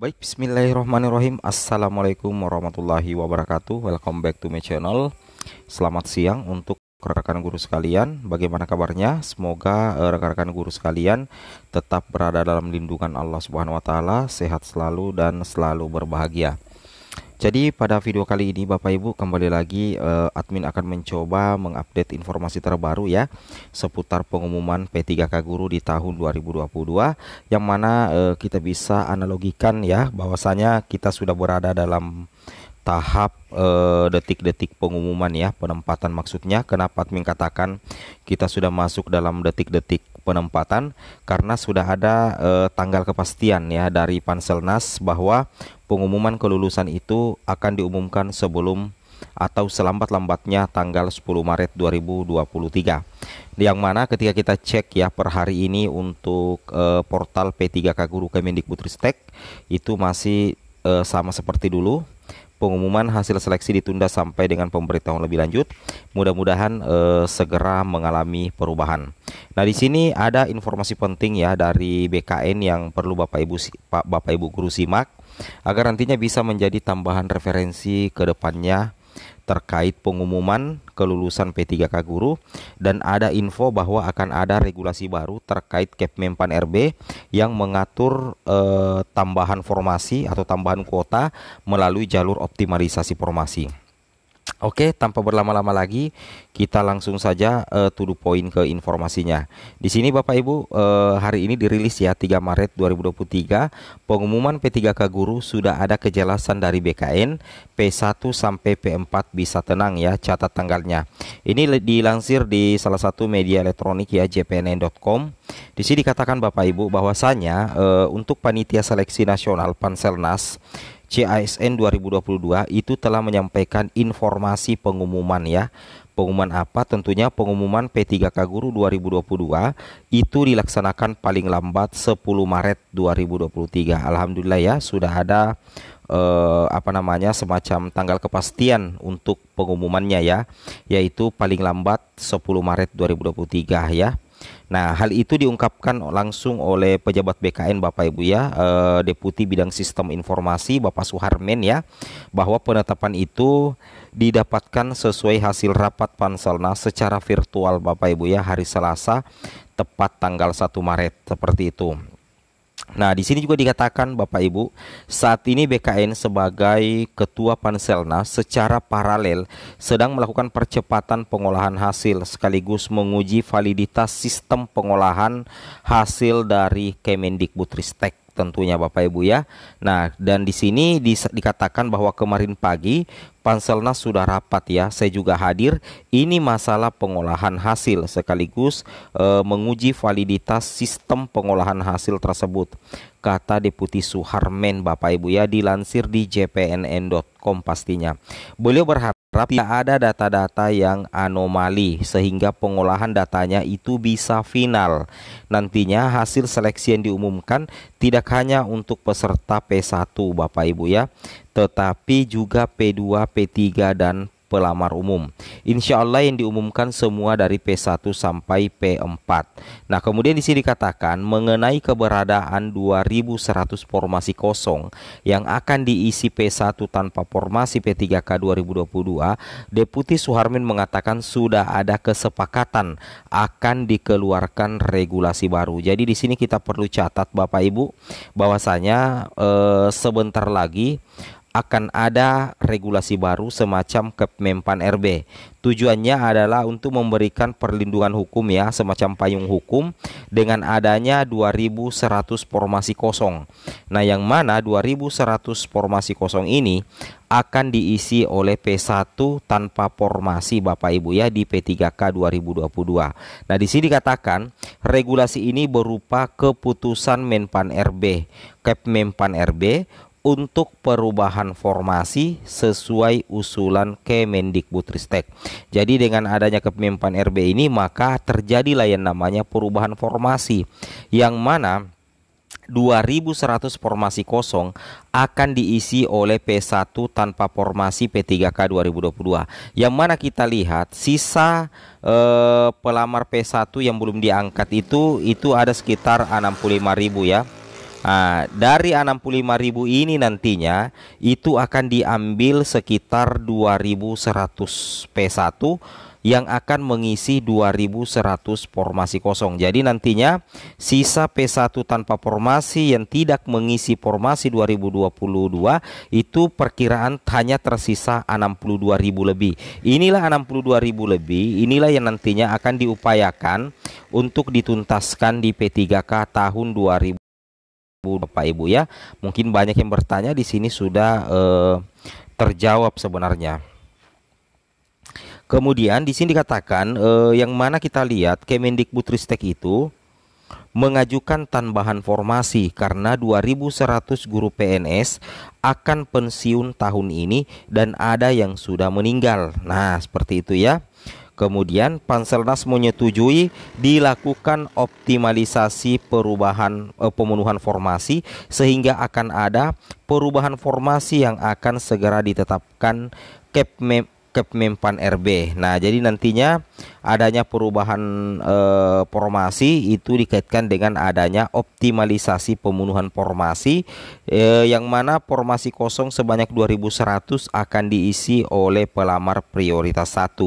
Baik, bismillahirrahmanirrahim Assalamualaikum warahmatullahi wabarakatuh Welcome back to my channel Selamat siang untuk rekan-rekan guru sekalian Bagaimana kabarnya? Semoga eh, rekan-rekan guru sekalian Tetap berada dalam lindungan Allah Subhanahu Wa Taala, Sehat selalu dan selalu berbahagia jadi pada video kali ini Bapak Ibu kembali lagi eh, admin akan mencoba mengupdate informasi terbaru ya seputar pengumuman P3K guru di tahun 2022 yang mana eh, kita bisa analogikan ya bahwasanya kita sudah berada dalam tahap eh, detik-detik pengumuman ya penempatan maksudnya kenapa admin katakan kita sudah masuk dalam detik-detik penempatan karena sudah ada eh, tanggal kepastian ya dari Panselnas bahwa pengumuman kelulusan itu akan diumumkan sebelum atau selambat-lambatnya tanggal 10 Maret 2023. Yang mana ketika kita cek ya per hari ini untuk eh, portal P3K Guru Kemendikbudristek itu masih eh, sama seperti dulu pengumuman hasil seleksi ditunda sampai dengan pemberitahuan lebih lanjut. Mudah-mudahan eh, segera mengalami perubahan. Nah, di sini ada informasi penting ya dari BKN yang perlu Bapak Ibu Bapak Ibu guru simak agar nantinya bisa menjadi tambahan referensi ke depannya terkait pengumuman kelulusan P3K guru dan ada info bahwa akan ada regulasi baru terkait Kepmenpan RB yang mengatur eh, tambahan formasi atau tambahan kuota melalui jalur optimalisasi formasi. Oke, tanpa berlama-lama lagi, kita langsung saja uh, tuduh poin ke informasinya. Di sini Bapak Ibu, uh, hari ini dirilis ya 3 Maret 2023, pengumuman P3K guru sudah ada kejelasan dari BKN, P1 sampai P4 bisa tenang ya catat tanggalnya. Ini dilansir di salah satu media elektronik ya jpnn.com. Di sini dikatakan Bapak Ibu bahwasanya uh, untuk panitia seleksi nasional Panselnas CISN 2022 itu telah menyampaikan informasi pengumuman ya. Pengumuman apa? Tentunya pengumuman P3K Guru 2022 itu dilaksanakan paling lambat 10 Maret 2023. Alhamdulillah ya sudah ada eh, apa namanya semacam tanggal kepastian untuk pengumumannya ya, yaitu paling lambat 10 Maret 2023 ya. Nah, hal itu diungkapkan langsung oleh pejabat BKN Bapak Ibu ya, eh, Deputi Bidang Sistem Informasi Bapak Suharmen ya, bahwa penetapan itu didapatkan sesuai hasil rapat Panselnas secara virtual Bapak Ibu ya hari Selasa tepat tanggal 1 Maret seperti itu. Nah, di sini juga dikatakan Bapak Ibu, saat ini BKN sebagai ketua Panselna secara paralel sedang melakukan percepatan pengolahan hasil sekaligus menguji validitas sistem pengolahan hasil dari Kemendikbudristek tentunya Bapak Ibu ya. Nah, dan di sini di, dikatakan bahwa kemarin pagi Panselnas sudah rapat ya, saya juga hadir. Ini masalah pengolahan hasil sekaligus e, menguji validitas sistem pengolahan hasil tersebut kata Deputi Suharmen Bapak Ibu ya dilansir di jpnn.com pastinya. Beliau berharap tidak ada data-data yang anomali sehingga pengolahan datanya itu bisa final. Nantinya hasil seleksi yang diumumkan tidak hanya untuk peserta P1 Bapak Ibu ya, tetapi juga P2, P3 dan pelamar umum. Insya Allah yang diumumkan semua dari P1 sampai P4. Nah kemudian di sini dikatakan mengenai keberadaan 2.100 formasi kosong yang akan diisi P1 tanpa formasi P3K 2022, Deputi Suharmin mengatakan sudah ada kesepakatan akan dikeluarkan regulasi baru. Jadi di sini kita perlu catat Bapak Ibu bahwasanya eh, sebentar lagi akan ada regulasi baru semacam Kepemimpan RB. Tujuannya adalah untuk memberikan perlindungan hukum ya, semacam payung hukum dengan adanya 2100 formasi kosong. Nah, yang mana 2100 formasi kosong ini akan diisi oleh P1 tanpa formasi Bapak Ibu ya di P3K 2022. Nah, di sini dikatakan regulasi ini berupa keputusan Menpan RB, Kepmenpan RB untuk perubahan formasi sesuai usulan Kemendikbudristek. Jadi dengan adanya kepemimpinan RB ini maka terjadilah yang namanya perubahan formasi yang mana 2100 formasi kosong akan diisi oleh P1 tanpa formasi P3K 2022. Yang mana kita lihat sisa eh, pelamar P1 yang belum diangkat itu itu ada sekitar 65.000 ya Nah, dari 65.000 ini nantinya itu akan diambil sekitar 2.100 P1 yang akan mengisi 2100 formasi kosong. Jadi nantinya sisa P1 tanpa formasi yang tidak mengisi formasi 2022 itu perkiraan hanya tersisa 62.000 lebih. Inilah 62.000 lebih, inilah yang nantinya akan diupayakan untuk dituntaskan di P3K tahun 2000 Bu Bapak Ibu ya. Mungkin banyak yang bertanya di sini sudah eh, terjawab sebenarnya. Kemudian di sini dikatakan eh, yang mana kita lihat Kemendikbudristek itu mengajukan tambahan formasi karena 2100 guru PNS akan pensiun tahun ini dan ada yang sudah meninggal. Nah, seperti itu ya. Kemudian Panselnas menyetujui dilakukan optimalisasi perubahan eh, pemenuhan formasi sehingga akan ada perubahan formasi yang akan segera ditetapkan Kepmem Kepmempan RB. Nah, jadi nantinya adanya perubahan eh, formasi itu dikaitkan dengan adanya optimalisasi pemenuhan formasi eh, yang mana formasi kosong sebanyak 2100 akan diisi oleh pelamar prioritas 1.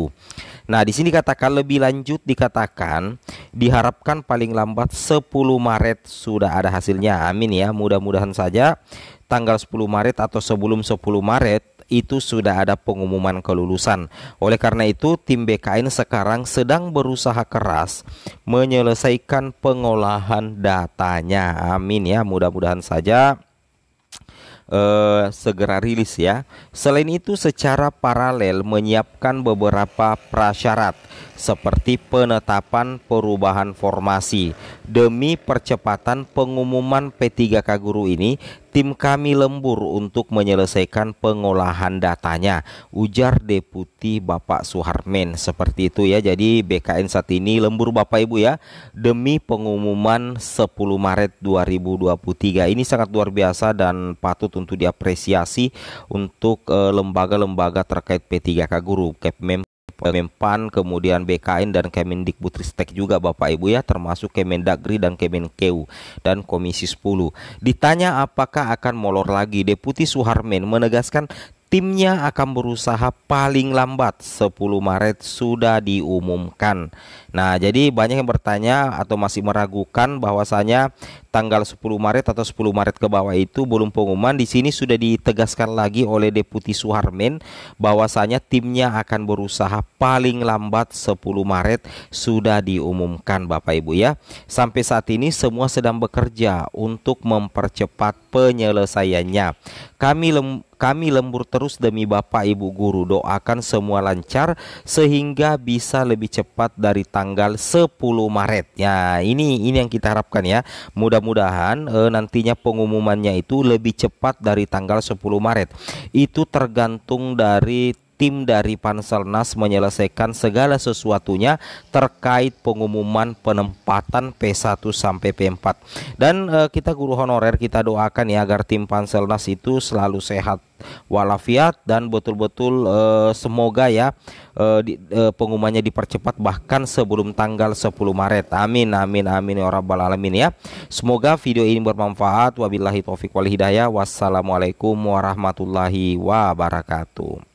Nah, di sini katakan lebih lanjut dikatakan diharapkan paling lambat 10 Maret sudah ada hasilnya. Amin ya. Mudah-mudahan saja tanggal 10 Maret atau sebelum 10 Maret itu sudah ada pengumuman kelulusan. Oleh karena itu, tim BKN sekarang sedang berusaha keras menyelesaikan pengolahan datanya. Amin ya, mudah-mudahan saja uh, segera rilis ya. Selain itu secara paralel menyiapkan beberapa prasyarat seperti penetapan perubahan formasi. Demi percepatan pengumuman P3K Guru ini, tim kami lembur untuk menyelesaikan pengolahan datanya, ujar Deputi Bapak Suharmen. Seperti itu ya, jadi BKN saat ini lembur Bapak Ibu ya, demi pengumuman 10 Maret 2023. Ini sangat luar biasa dan patut untuk diapresiasi untuk eh, lembaga-lembaga terkait P3K Guru, Kepmem Kemenpan, kemudian BKN dan Kemendikbudristek juga Bapak Ibu ya, termasuk Kemendagri dan Kemenkeu dan Komisi 10. Ditanya apakah akan molor lagi, Deputi Suharmen menegaskan timnya akan berusaha paling lambat 10 Maret sudah diumumkan. Nah, jadi banyak yang bertanya atau masih meragukan bahwasanya tanggal 10 Maret atau 10 Maret ke bawah itu belum pengumuman. Di sini sudah ditegaskan lagi oleh Deputi Suharmen bahwasanya timnya akan berusaha paling lambat 10 Maret sudah diumumkan Bapak Ibu ya. Sampai saat ini semua sedang bekerja untuk mempercepat penyelesaiannya. Kami kami lembur terus demi Bapak Ibu Guru. Doakan semua lancar sehingga bisa lebih cepat dari tanggal 10 Maret. Ya, ini ini yang kita harapkan ya. Mudah-mudahan eh, nantinya pengumumannya itu lebih cepat dari tanggal 10 Maret. Itu tergantung dari tim dari Panselnas menyelesaikan segala sesuatunya terkait pengumuman penempatan P1 sampai P4. Dan e, kita guru honorer kita doakan ya agar tim Panselnas itu selalu sehat walafiat dan betul-betul e, semoga ya e, e, pengumumannya dipercepat bahkan sebelum tanggal 10 Maret. Amin amin amin ya rabbal alamin ya. Semoga video ini bermanfaat. Wabillahi taufiq wal hidayah. Wassalamualaikum warahmatullahi wabarakatuh.